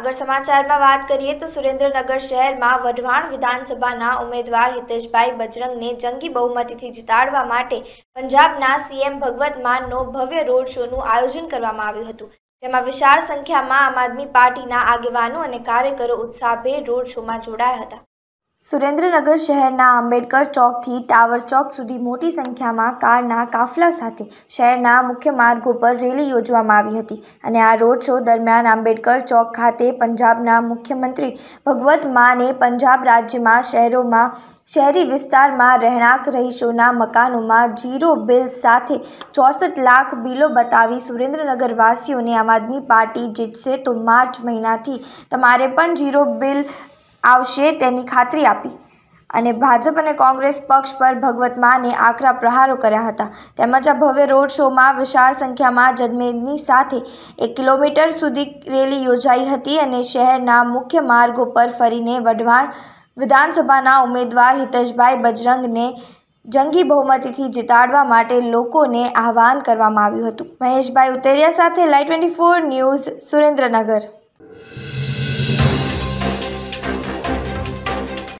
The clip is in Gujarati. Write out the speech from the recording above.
આગળ સમાચારમાં વાત કરીએ તો સુરેન્દ્રનગર શહેરમાં વઢવાણ વિધાનસભાના ઉમેદવાર હિતેશભાઈ બજરંગને જંગી બહુમતીથી જીતાડવા માટે પંજાબના સીએમ ભગવત માનનો ભવ્ય રોડ શોનું આયોજન કરવામાં આવ્યું હતું જેમાં વિશાળ સંખ્યામાં આમ આદમી પાર્ટીના આગેવાનો અને કાર્યકરો ઉત્સાહભેર રોડ શોમાં જોડાયા હતા સુરેન્દ્રનગર શહેરના આંબેડકર ચોકથી ટાવર ચોક સુધી મોટી સંખ્યામાં કારના કાફલા સાથે શહેરના મુખ્ય માર્ગો પર રેલી યોજવામાં આવી હતી અને આ રોડ શો દરમિયાન આંબેડકર ચોક ખાતે પંજાબના મુખ્યમંત્રી ભગવત માને પંજાબ રાજ્યમાં શહેરોમાં શહેરી વિસ્તારમાં રહેણાંક રહીશોના મકાનોમાં જીરો બિલ સાથે ચોસઠ લાખ બિલો બતાવી સુરેન્દ્રનગરવાસીઓને આમ આદમી પાર્ટી જીતશે તો માર્ચ મહિનાથી તમારે પણ જીરો બિલ આવશે તેની ખાતરી આપી અને ભાજપ અને કોંગ્રેસ પક્ષ પર ભગવત માને આકરા પ્રહારો કર્યા હતા તેમજ આ ભવ્ય રોડ શોમાં વિશાળ સંખ્યામાં જનમેદની સાથે એક કિલોમીટર સુધી રેલી યોજાઈ હતી અને શહેરના મુખ્ય માર્ગો પર ફરીને વઢવાણ વિધાનસભાના ઉમેદવાર હિતેશભાઈ બજરંગને જંગી બહુમતીથી જીતાડવા માટે લોકોને આહવાન કરવામાં આવ્યું હતું મહેશભાઈ ઉતેરિયા સાથે લાઈ ટ્વેન્ટી ફોર ન્યૂઝ સુરેન્દ્રનગર